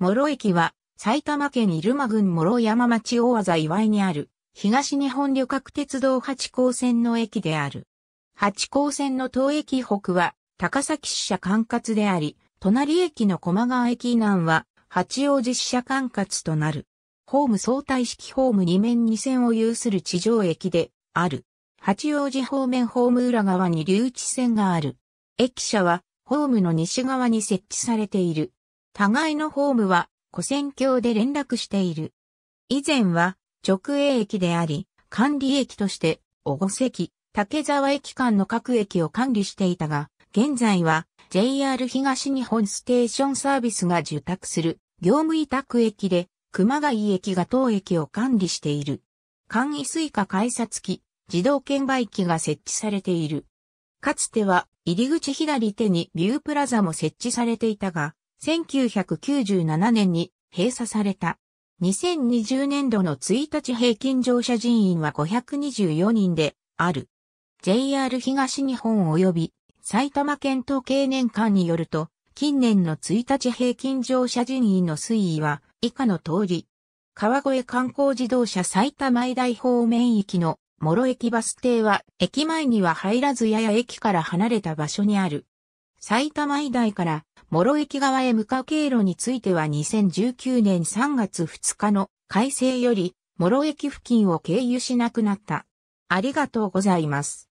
諸駅は、埼玉県入間郡諸山町大技岩井にある、東日本旅客鉄道八高線の駅である。八高線の東駅北は、高崎支社管轄であり、隣駅の駒川駅南は、八王子支社管轄となる。ホーム相対式ホーム2面2線を有する地上駅で、ある。八王子方面ホーム裏側に留置線がある。駅舎は、ホームの西側に設置されている。互いのホームは、古線橋で連絡している。以前は、直営駅であり、管理駅として、小五駅、竹沢駅間の各駅を管理していたが、現在は JR 東日本ステーションサービスが受託する業務委託駅で、熊谷駅が当駅を管理している。簡易スイカ改札機、自動券売機が設置されている。かつては入り口左手にビュープラザも設置されていたが、1997年に閉鎖された。2020年度の1日平均乗車人員は524人である。JR 東日本及び埼玉県統計年間によると、近年の1日平均乗車人員の推移は以下の通り。川越観光自動車埼玉医大方面きの諸駅バス停は駅前には入らずやや駅から離れた場所にある。埼玉医大から諸駅側へ向かう経路については2019年3月2日の改正より、諸駅付近を経由しなくなった。ありがとうございます。